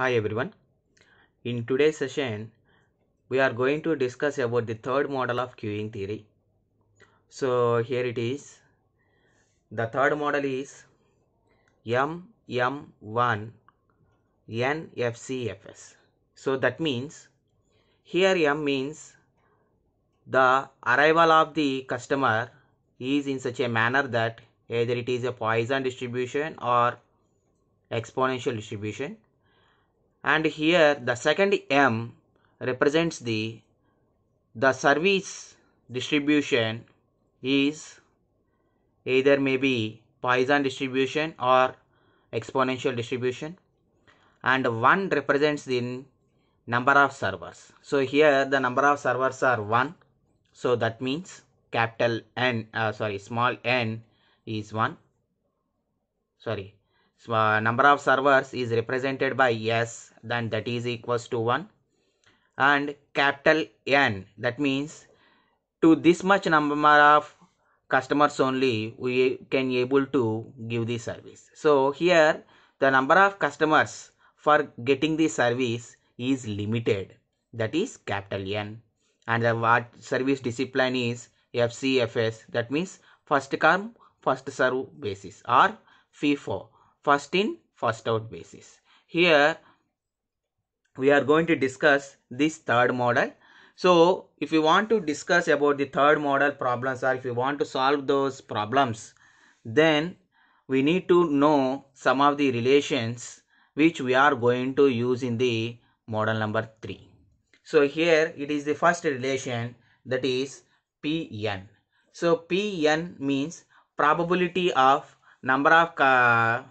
Hi everyone. In today's session, we are going to discuss about the third model of queuing theory. So here it is. The third model is m one NFCFS. So that means here M means the arrival of the customer is in such a manner that either it is a Poisson distribution or exponential distribution and here the second m represents the the service distribution is either maybe Poisson distribution or exponential distribution and 1 represents the number of servers. So here the number of servers are 1 so that means capital N uh, sorry small n is 1 sorry so, uh, number of servers is represented by S then that is equals to 1 and capital N that means to this much number of customers only we can able to give the service. So, here the number of customers for getting the service is limited that is capital N and the what service discipline is FCFS that means first come first serve basis or FIFO first in first out basis. Here we are going to discuss this third model. So if you want to discuss about the third model problems or if you want to solve those problems then we need to know some of the relations which we are going to use in the model number 3. So here it is the first relation that is Pn. So Pn means probability of number of uh,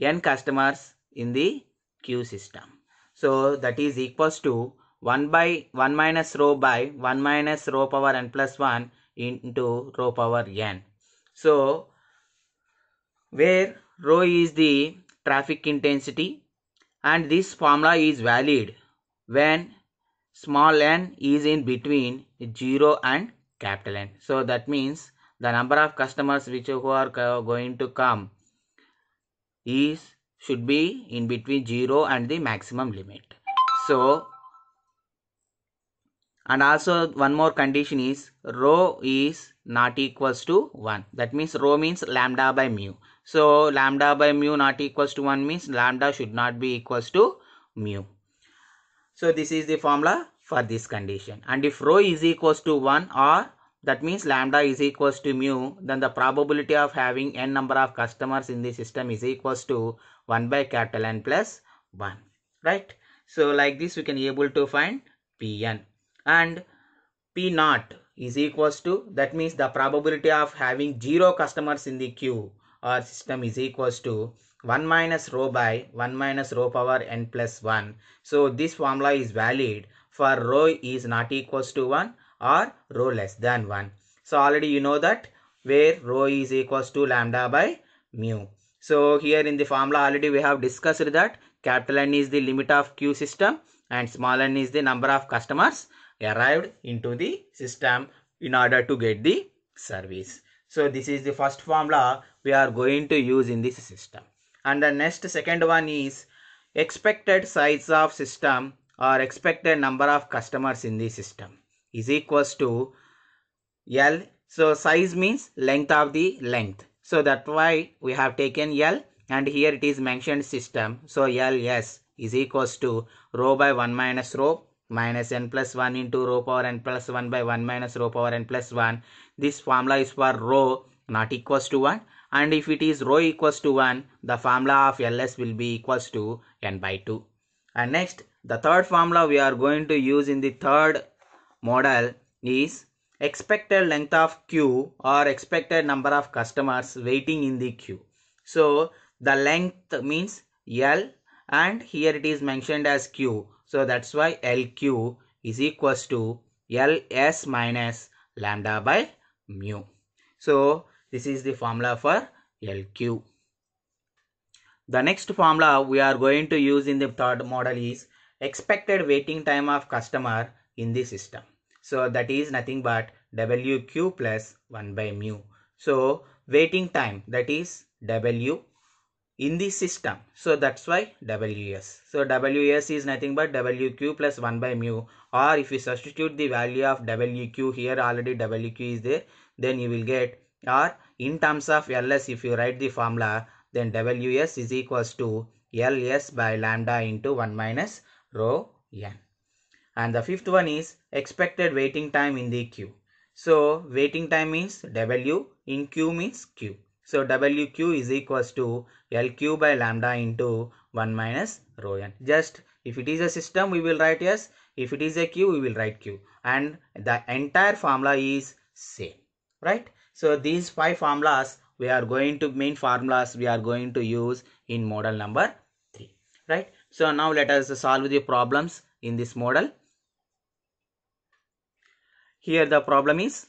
n customers in the queue system. So that is equals to 1 by 1 minus rho by 1 minus rho power n plus 1 into rho power n. So where rho is the traffic intensity and this formula is valid when small n is in between 0 and capital N. So that means the number of customers which who are going to come is should be in between 0 and the maximum limit so and also one more condition is rho is not equals to 1 that means rho means lambda by mu so lambda by mu not equals to 1 means lambda should not be equals to mu so this is the formula for this condition and if rho is equals to 1 or that means lambda is equals to mu then the probability of having n number of customers in the system is equals to 1 by capital N plus 1 right so like this we can able to find Pn and P naught is equals to that means the probability of having 0 customers in the queue or system is equals to 1 minus rho by 1 minus rho power n plus 1. So this formula is valid for rho is not equals to 1 or rho less than 1. So already you know that where rho is equals to lambda by mu. So here in the formula already we have discussed that capital N is the limit of queue system and small n is the number of customers arrived into the system in order to get the service. So this is the first formula we are going to use in this system. And the next second one is expected size of system or expected number of customers in the system is equals to L. So size means length of the length. So that's why we have taken L and here it is mentioned system. So LS is equals to rho by 1 minus rho minus n plus 1 into rho power n plus 1 by 1 minus rho power n plus 1. This formula is for rho not equals to 1 and if it is rho equals to 1 the formula of LS will be equals to n by 2. And next the third formula we are going to use in the third model is expected length of queue or expected number of customers waiting in the queue. So the length means L and here it is mentioned as Q. So that's why LQ is equals to LS minus lambda by mu. So this is the formula for LQ. The next formula we are going to use in the third model is expected waiting time of customer in the system. So that is nothing but WQ plus 1 by mu. So waiting time that is W in the system. So that's why WS. So WS is nothing but WQ plus 1 by mu or if you substitute the value of WQ here already WQ is there then you will get or in terms of LS if you write the formula then WS is equals to LS by lambda into 1 minus rho n and the fifth one is expected waiting time in the queue so waiting time means w in q means q so wq is equals to lq by lambda into 1 minus rho n just if it is a system we will write s if it is a q we will write q and the entire formula is same right so these five formulas we are going to main formulas we are going to use in model number 3 right so now let us solve the problems in this model here the problem is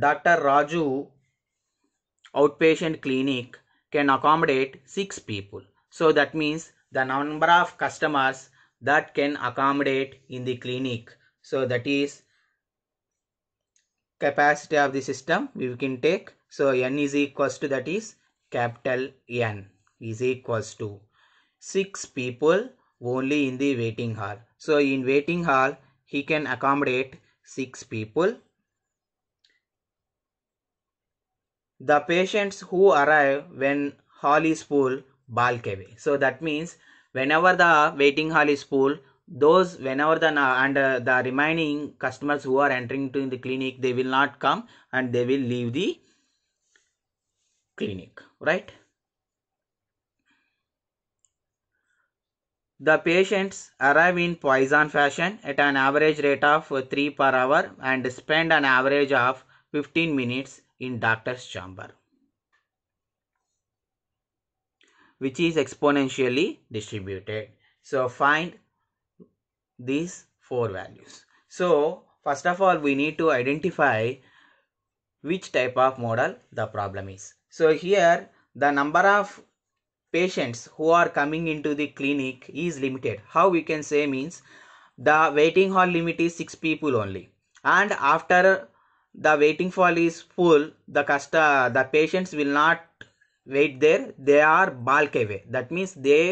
Dr. Raju outpatient clinic can accommodate 6 people. So that means the number of customers that can accommodate in the clinic. So that is capacity of the system we can take. So n is equals to that is capital N is equals to 6 people only in the waiting hall. So in waiting hall he can accommodate six people. The patients who arrive when hall is full bulk away. So that means whenever the waiting hall is full, those whenever the and uh, the remaining customers who are entering to the clinic, they will not come and they will leave the clinic, right? The patients arrive in Poisson fashion at an average rate of 3 per hour and spend an average of 15 minutes in doctor's chamber which is exponentially distributed. So find these four values. So first of all we need to identify which type of model the problem is. So here the number of patients who are coming into the clinic is limited how we can say means the waiting hall limit is 6 people only and after the waiting hall is full the customer, the patients will not wait there they are bulk away that means they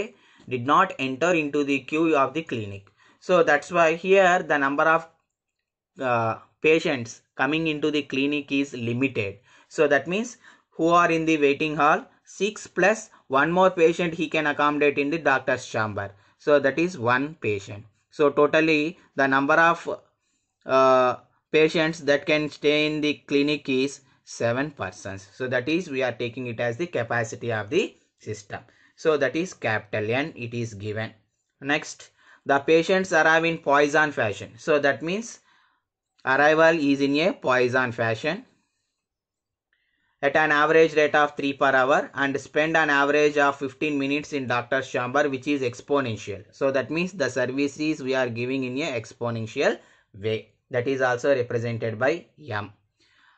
did not enter into the queue of the clinic so that's why here the number of uh, patients coming into the clinic is limited so that means who are in the waiting hall 6 plus one more patient he can accommodate in the doctor's chamber so that is one patient so totally the number of uh, patients that can stay in the clinic is seven persons so that is we are taking it as the capacity of the system so that is capital n it is given next the patients arrive in poison fashion so that means arrival is in a poison fashion at an average rate of 3 per hour and spend an average of 15 minutes in doctor's chamber which is exponential. So that means the services we are giving in a exponential way that is also represented by m.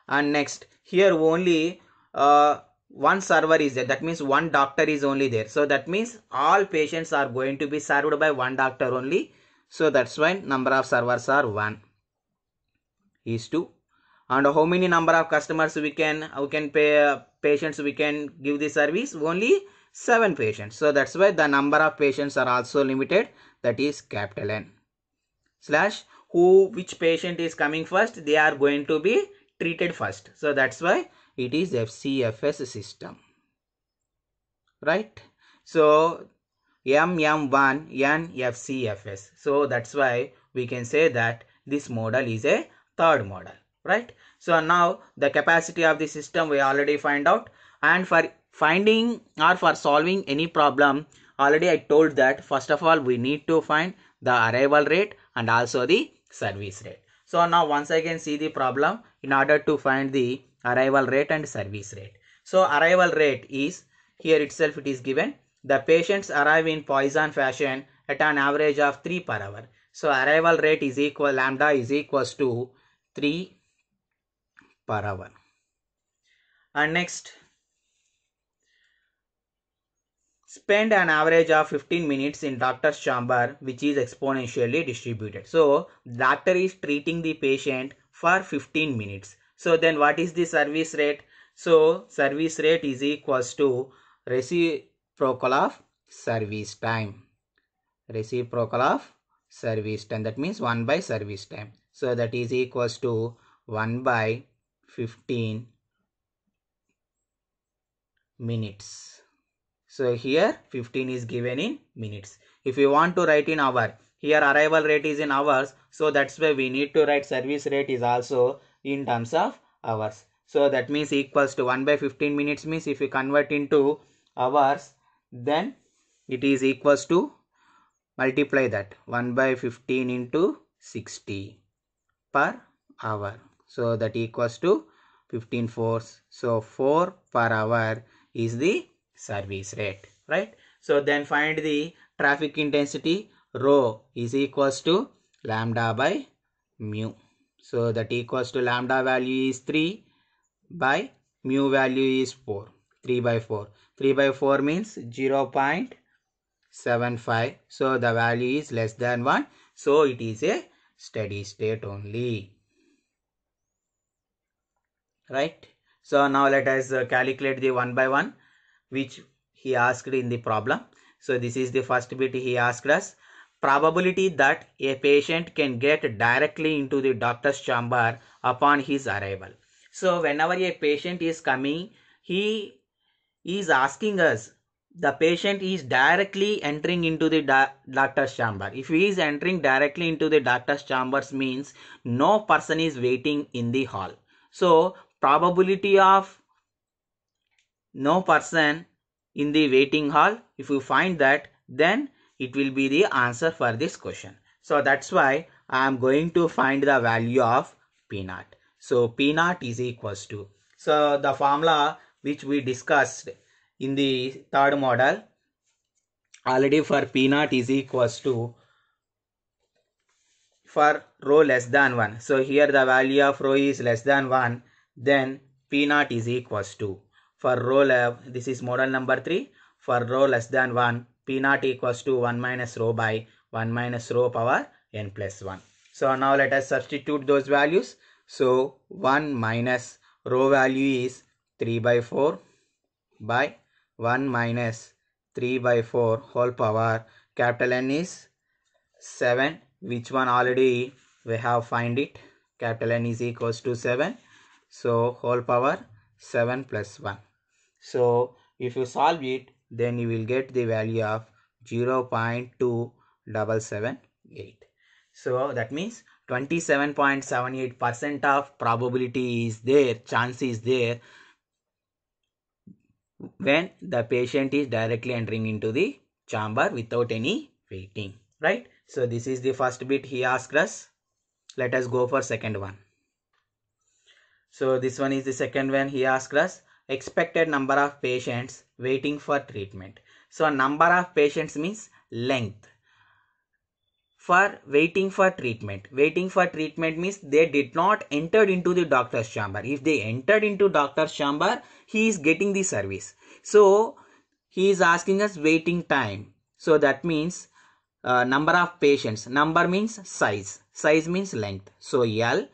And next here only uh, one server is there that means one doctor is only there. So that means all patients are going to be served by one doctor only. So that's why number of servers are 1 is to and how many number of customers we can uh, we can pay uh, patients we can give the service only seven patients so that's why the number of patients are also limited that is capital n slash who which patient is coming first they are going to be treated first so that's why it is fcfs system right so mm1 FCFS. so that's why we can say that this model is a third model right so now the capacity of the system we already find out and for finding or for solving any problem already i told that first of all we need to find the arrival rate and also the service rate so now once again see the problem in order to find the arrival rate and service rate so arrival rate is here itself it is given the patients arrive in Poisson fashion at an average of 3 per hour. So arrival rate is equal lambda is equals to 3 per hour and next spend an average of 15 minutes in doctor's chamber which is exponentially distributed so doctor is treating the patient for 15 minutes so then what is the service rate so service rate is equals to reciprocal of service time reciprocal of service time that means 1 by service time so that is equals to 1 by 15 minutes. So here 15 is given in minutes. If you want to write in hour, here arrival rate is in hours. So that's why we need to write service rate is also in terms of hours. So that means equals to 1 by 15 minutes means if you convert into hours then it is equals to multiply that 1 by 15 into 60 per hour so that equals to 15 fours. So 4 per hour is the service rate, right? So then find the traffic intensity rho is equals to lambda by mu. So that equals to lambda value is 3 by mu value is 4. 3 by 4. 3 by 4 means 0 0.75. So the value is less than 1. So it is a steady state only right so now let us uh, calculate the one by one which he asked in the problem so this is the first bit he asked us probability that a patient can get directly into the doctor's chamber upon his arrival so whenever a patient is coming he is asking us the patient is directly entering into the doctor's chamber. If he is entering directly into the doctor's chambers means no person is waiting in the hall. So probability of no person in the waiting hall if you find that then it will be the answer for this question so that's why i am going to find the value of p naught so p naught is equals to so the formula which we discussed in the third model already for p naught is equals to for rho less than 1 so here the value of rho is less than 1 then P naught is equals to for row less this is model number 3 for row less than 1 P naught equals to 1 minus rho by 1 minus rho power n plus 1. So now let us substitute those values. So 1 minus rho value is 3 by 4 by 1 minus 3 by 4 whole power capital N is 7 which one already we have find it capital N is equals to 7 so whole power 7 plus 1. So if you solve it then you will get the value of 0 0.2778. So that means 27.78 percent of probability is there chance is there when the patient is directly entering into the chamber without any waiting right so this is the first bit he asked us let us go for second one so this one is the second one he asked us expected number of patients waiting for treatment. So number of patients means length for waiting for treatment. Waiting for treatment means they did not enter into the doctor's chamber. If they entered into doctor's chamber, he is getting the service. So he is asking us waiting time. So that means uh, number of patients. Number means size. Size means length. So L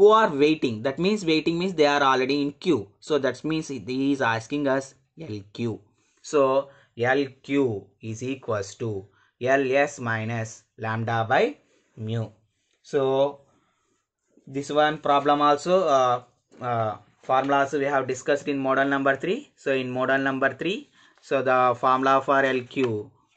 who are waiting that means waiting means they are already in queue so that means he is asking us lq so lq is equals to ls minus lambda by mu so this one problem also uh, uh, formula also we have discussed in model number 3 so in model number 3 so the formula for lq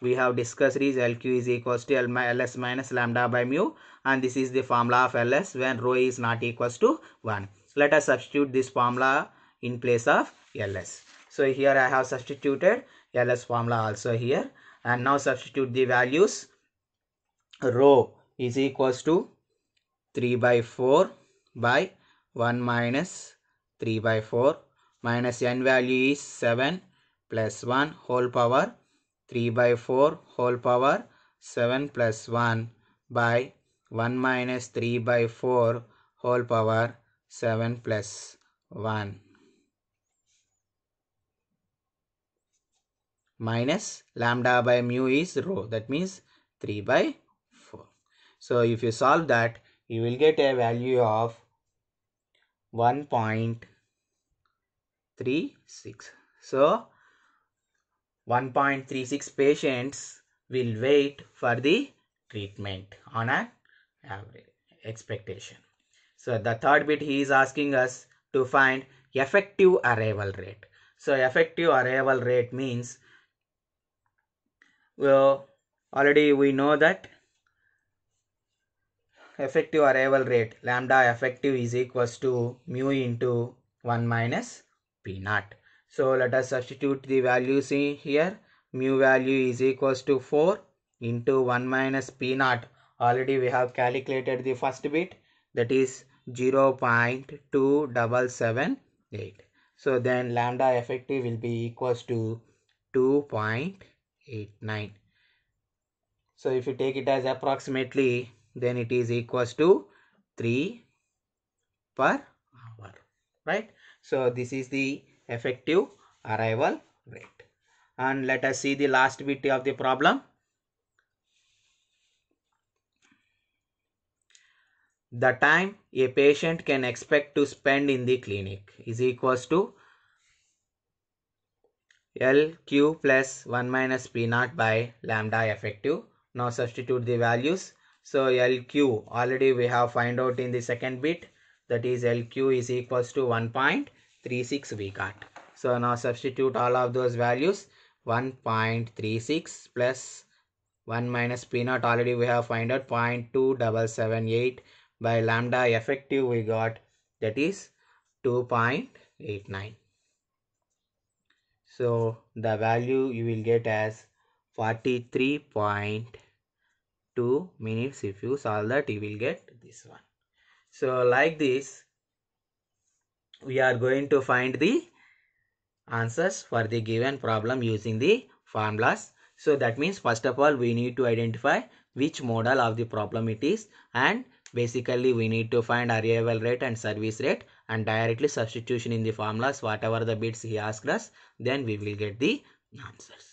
we have discussed is LQ is equals to L LS minus lambda by mu and this is the formula of LS when rho is not equals to 1. Let us substitute this formula in place of LS. So here I have substituted LS formula also here and now substitute the values rho is equals to 3 by 4 by 1 minus 3 by 4 minus n value is 7 plus 1 whole power 3 by 4 whole power 7 plus 1 by 1 minus 3 by 4 whole power 7 plus 1 minus lambda by mu is rho that means 3 by 4. So if you solve that you will get a value of 1.36. So 1.36 patients will wait for the treatment on an average expectation. So the third bit he is asking us to find effective arrival rate. So effective arrival rate means well already we know that effective arrival rate lambda effective is equals to mu into 1 minus p naught so let us substitute the values in here mu value is equals to 4 into 1 minus p naught already we have calculated the first bit that is 0 0.2778 so then lambda effective will be equals to 2.89 so if you take it as approximately then it is equals to 3 per hour right so this is the effective arrival rate. And let us see the last bit of the problem. The time a patient can expect to spend in the clinic is equals to LQ plus 1 minus P naught by lambda effective. Now substitute the values. So LQ already we have find out in the second bit that is LQ is equals to point. 36 we got. So now substitute all of those values 1.36 plus 1 minus p naught already we have find out 0.2778 by lambda effective we got that is 2.89. So the value you will get as 43.2 minutes if you solve that you will get this one. So like this we are going to find the answers for the given problem using the formulas. So that means first of all we need to identify which model of the problem it is and basically we need to find arrival rate and service rate and directly substitution in the formulas whatever the bits he asked us then we will get the answers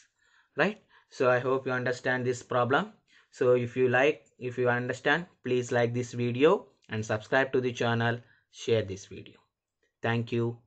right so i hope you understand this problem so if you like if you understand please like this video and subscribe to the channel share this video Thank you.